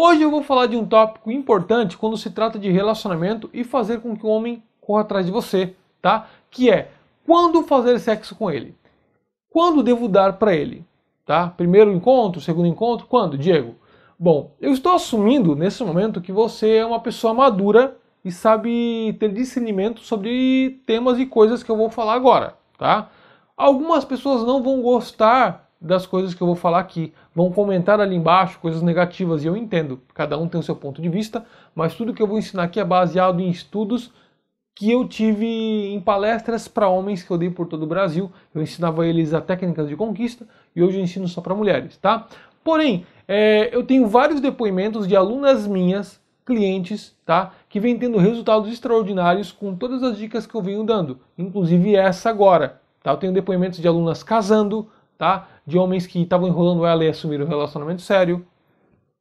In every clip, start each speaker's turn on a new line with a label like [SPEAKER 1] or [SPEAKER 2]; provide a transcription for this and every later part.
[SPEAKER 1] Hoje eu vou falar de um tópico importante quando se trata de relacionamento e fazer com que o homem corra atrás de você, tá? Que é quando fazer sexo com ele? Quando devo dar para ele? Tá? Primeiro encontro, segundo encontro, quando, Diego? Bom, eu estou assumindo nesse momento que você é uma pessoa madura e sabe ter discernimento sobre temas e coisas que eu vou falar agora, tá? Algumas pessoas não vão gostar das coisas que eu vou falar aqui. Vão comentar ali embaixo coisas negativas, e eu entendo, cada um tem o seu ponto de vista, mas tudo que eu vou ensinar aqui é baseado em estudos que eu tive em palestras para homens que eu dei por todo o Brasil. Eu ensinava eles a técnicas de conquista e hoje eu ensino só para mulheres, tá? Porém, é, eu tenho vários depoimentos de alunas minhas, clientes, tá? Que vem tendo resultados extraordinários com todas as dicas que eu venho dando, inclusive essa agora, tá? Eu tenho depoimentos de alunas casando, tá? de homens que estavam enrolando ela e assumiram um relacionamento sério.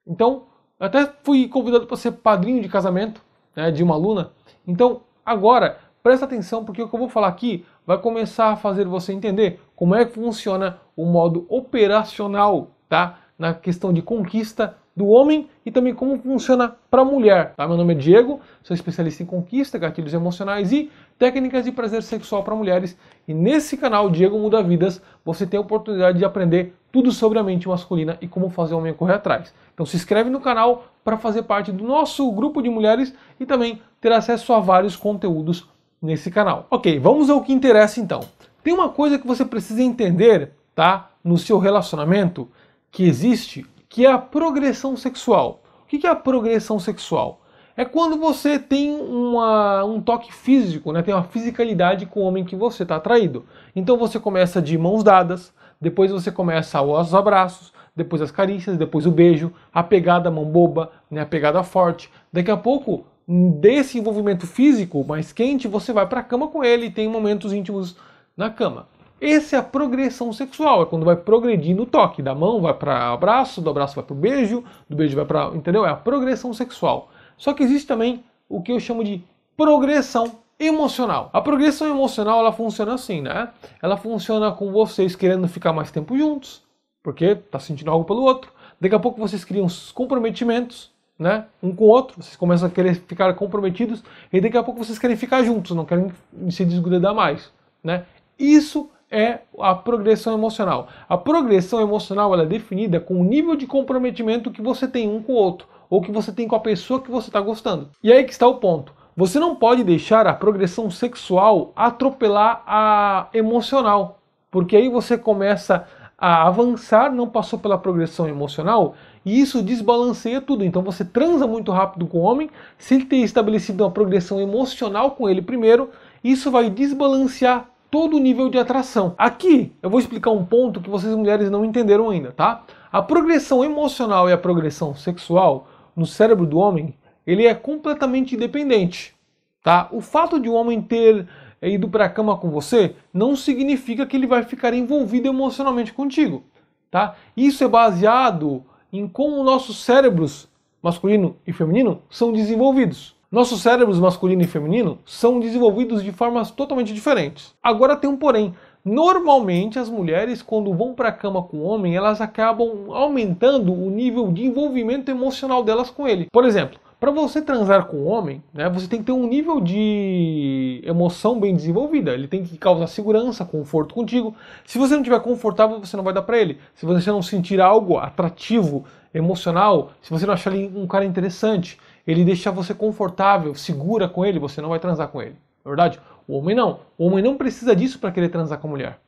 [SPEAKER 1] Então, até fui convidado para ser padrinho de casamento né, de uma aluna. Então, agora, presta atenção porque o que eu vou falar aqui vai começar a fazer você entender como é que funciona o modo operacional, tá? Na questão de conquista do homem e também como funciona para a mulher. Tá? Meu nome é Diego, sou especialista em conquista, gatilhos emocionais e técnicas de prazer sexual para mulheres. E nesse canal, Diego Muda Vidas, você tem a oportunidade de aprender tudo sobre a mente masculina e como fazer o homem correr atrás. Então se inscreve no canal para fazer parte do nosso grupo de mulheres e também ter acesso a vários conteúdos nesse canal. Ok, vamos ao que interessa então. Tem uma coisa que você precisa entender, tá? No seu relacionamento, que existe que é a progressão sexual. O que é a progressão sexual? É quando você tem uma, um toque físico, né? tem uma fisicalidade com o homem que você está atraído. Então você começa de mãos dadas, depois você começa os abraços, depois as carícias, depois o beijo, a pegada mão boba, né? a pegada forte. Daqui a pouco, desse envolvimento físico mais quente, você vai para a cama com ele e tem momentos íntimos na cama. Essa é a progressão sexual, é quando vai progredindo o toque. Da mão vai para o abraço, do abraço vai para o beijo, do beijo vai para. Entendeu? É a progressão sexual. Só que existe também o que eu chamo de progressão emocional. A progressão emocional ela funciona assim, né? Ela funciona com vocês querendo ficar mais tempo juntos, porque tá sentindo algo pelo outro. Daqui a pouco vocês criam uns comprometimentos, né? Um com o outro, vocês começam a querer ficar comprometidos e daqui a pouco vocês querem ficar juntos, não querem se desgrudar mais, né? Isso é a progressão emocional. A progressão emocional ela é definida com o nível de comprometimento que você tem um com o outro, ou que você tem com a pessoa que você está gostando. E aí que está o ponto. Você não pode deixar a progressão sexual atropelar a emocional, porque aí você começa a avançar, não passou pela progressão emocional, e isso desbalanceia tudo. Então você transa muito rápido com o homem, se ele ter estabelecido uma progressão emocional com ele primeiro, isso vai desbalancear todo o nível de atração. Aqui eu vou explicar um ponto que vocês mulheres não entenderam ainda, tá? A progressão emocional e a progressão sexual no cérebro do homem, ele é completamente independente, tá? O fato de um homem ter eh, ido para a cama com você não significa que ele vai ficar envolvido emocionalmente contigo, tá? Isso é baseado em como nossos cérebros masculino e feminino são desenvolvidos. Nossos cérebros masculino e feminino são desenvolvidos de formas totalmente diferentes. Agora tem um porém. Normalmente as mulheres quando vão para a cama com o homem, elas acabam aumentando o nível de envolvimento emocional delas com ele. Por exemplo, para você transar com um homem, né, você tem que ter um nível de emoção bem desenvolvida. Ele tem que causar segurança, conforto contigo. Se você não estiver confortável, você não vai dar para ele. Se você não sentir algo atrativo, emocional, se você não achar ele um cara interessante, ele deixa você confortável, segura com ele, você não vai transar com ele. Na verdade, o homem não. O homem não precisa disso para querer transar com a mulher.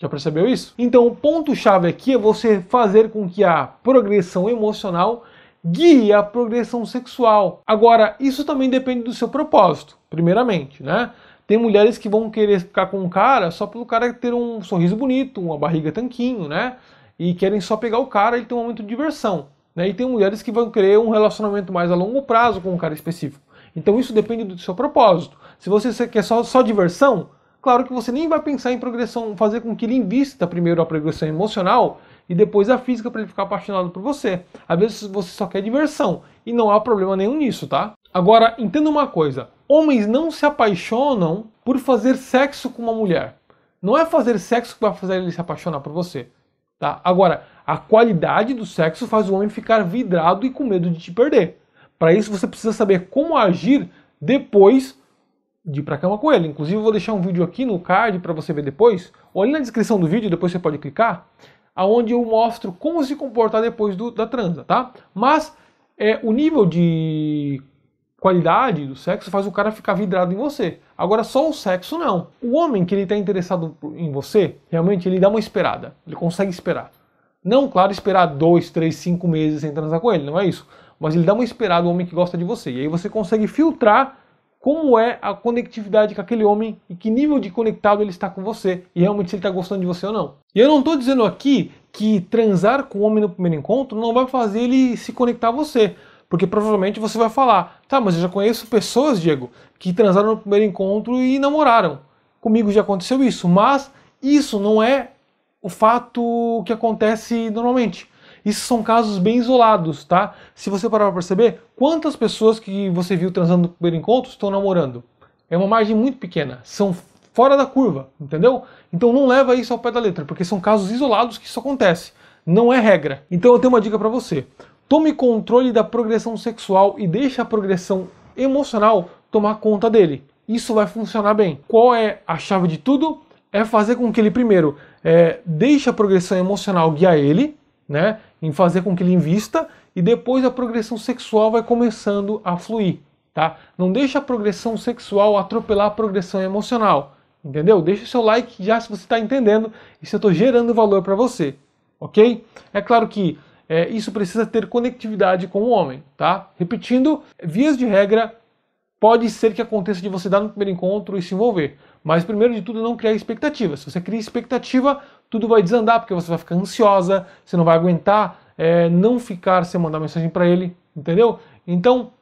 [SPEAKER 1] Já percebeu isso? Então, o ponto-chave aqui é você fazer com que a progressão emocional guie a progressão sexual. Agora, isso também depende do seu propósito, primeiramente, né? Tem mulheres que vão querer ficar com um cara só pelo cara ter um sorriso bonito, uma barriga tanquinho, né? E querem só pegar o cara e ter um momento de diversão. Né? E tem mulheres que vão querer um relacionamento mais a longo prazo com um cara específico. Então isso depende do seu propósito. Se você quer só, só diversão, claro que você nem vai pensar em progressão, fazer com que ele invista primeiro a progressão emocional e depois a física para ele ficar apaixonado por você. Às vezes você só quer diversão e não há problema nenhum nisso, tá? Agora, entenda uma coisa: homens não se apaixonam por fazer sexo com uma mulher. Não é fazer sexo que vai fazer ele se apaixonar por você. Tá? Agora, a qualidade do sexo faz o homem ficar vidrado e com medo de te perder. Para isso, você precisa saber como agir depois de ir para cama com ele. Inclusive, eu vou deixar um vídeo aqui no card para você ver depois. ou ali na descrição do vídeo, depois você pode clicar, aonde eu mostro como se comportar depois do, da transa, tá? Mas é, o nível de qualidade do sexo faz o cara ficar vidrado em você. Agora, só o sexo não. O homem que ele está interessado em você, realmente ele dá uma esperada. Ele consegue esperar. Não, claro, esperar dois, três, cinco meses sem transar com ele, não é isso. Mas ele dá uma esperada o homem que gosta de você. E aí você consegue filtrar como é a conectividade com aquele homem e que nível de conectado ele está com você e realmente se ele está gostando de você ou não. E eu não estou dizendo aqui que transar com o homem no primeiro encontro não vai fazer ele se conectar a você. Porque provavelmente você vai falar, tá, mas eu já conheço pessoas, Diego, que transaram no primeiro encontro e namoraram. Comigo já aconteceu isso, mas isso não é o fato que acontece normalmente. Isso são casos bem isolados, tá? Se você parar para perceber, quantas pessoas que você viu transando no primeiro encontro estão namorando? É uma margem muito pequena. São fora da curva, entendeu? Então não leva isso ao pé da letra, porque são casos isolados que isso acontece. Não é regra. Então eu tenho uma dica para você. Tome controle da progressão sexual e deixe a progressão emocional tomar conta dele. Isso vai funcionar bem. Qual é a chave de tudo? É fazer com que ele primeiro é, deixe a progressão emocional guiar ele, né? Em fazer com que ele invista e depois a progressão sexual vai começando a fluir, tá? Não deixe a progressão sexual atropelar a progressão emocional, entendeu? Deixe o seu like já se você está entendendo e se eu estou gerando valor para você, ok? É claro que é, isso precisa ter conectividade com o homem, tá? Repetindo, vias de regra, pode ser que aconteça de você dar no primeiro encontro e se envolver. Mas primeiro de tudo, não criar expectativa. Se você cria expectativa, tudo vai desandar, porque você vai ficar ansiosa, você não vai aguentar é, não ficar sem mandar mensagem para ele, entendeu? Então,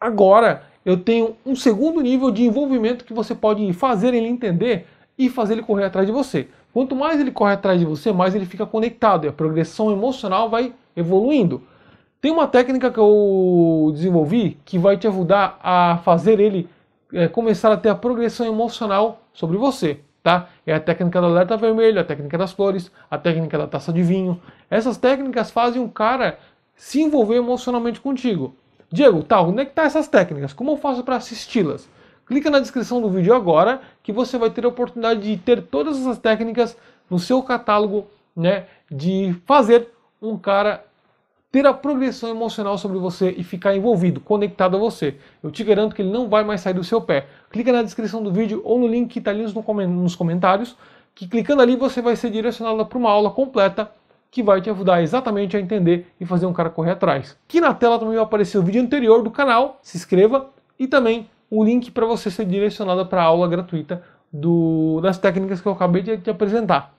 [SPEAKER 1] agora eu tenho um segundo nível de envolvimento que você pode fazer ele entender e fazer ele correr atrás de você. Quanto mais ele corre atrás de você, mais ele fica conectado e a progressão emocional vai evoluindo. Tem uma técnica que eu desenvolvi que vai te ajudar a fazer ele é, começar a ter a progressão emocional sobre você, tá? É a técnica do alerta vermelho, a técnica das flores, a técnica da taça de vinho. Essas técnicas fazem um cara se envolver emocionalmente contigo. Diego, tá, onde é que tá essas técnicas? Como eu faço para assisti-las? Clica na descrição do vídeo agora que você vai ter a oportunidade de ter todas essas técnicas no seu catálogo, né, de fazer um cara ter a progressão emocional sobre você e ficar envolvido, conectado a você. Eu te garanto que ele não vai mais sair do seu pé. Clica na descrição do vídeo ou no link que está ali nos comentários, que clicando ali você vai ser direcionado para uma aula completa que vai te ajudar exatamente a entender e fazer um cara correr atrás. Aqui na tela também vai aparecer o vídeo anterior do canal, se inscreva e também o link para você ser direcionado para a aula gratuita do, das técnicas que eu acabei de te apresentar.